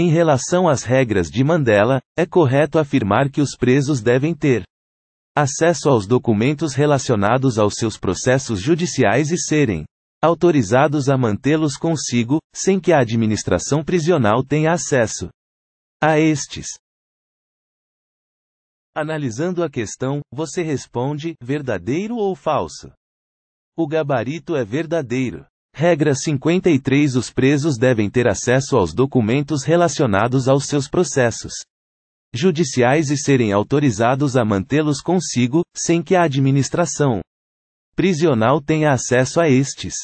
Em relação às regras de Mandela, é correto afirmar que os presos devem ter acesso aos documentos relacionados aos seus processos judiciais e serem autorizados a mantê-los consigo, sem que a administração prisional tenha acesso a estes. Analisando a questão, você responde: verdadeiro ou falso? O gabarito é verdadeiro. Regra 53 Os presos devem ter acesso aos documentos relacionados aos seus processos judiciais e serem autorizados a mantê-los consigo, sem que a administração prisional tenha acesso a estes.